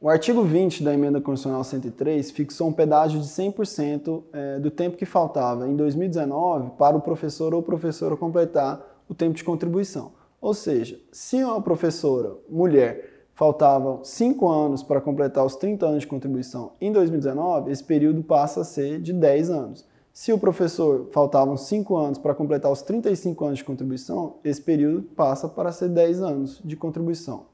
O artigo 20 da Emenda Constitucional 103 fixou um pedágio de 100% é, do tempo que faltava em 2019 para o professor ou professora completar o tempo de contribuição. Ou seja, se uma professora mulher faltavam 5 anos para completar os 30 anos de contribuição em 2019, esse período passa a ser de 10 anos. Se o professor faltavam 5 anos para completar os 35 anos de contribuição, esse período passa para ser 10 anos de contribuição.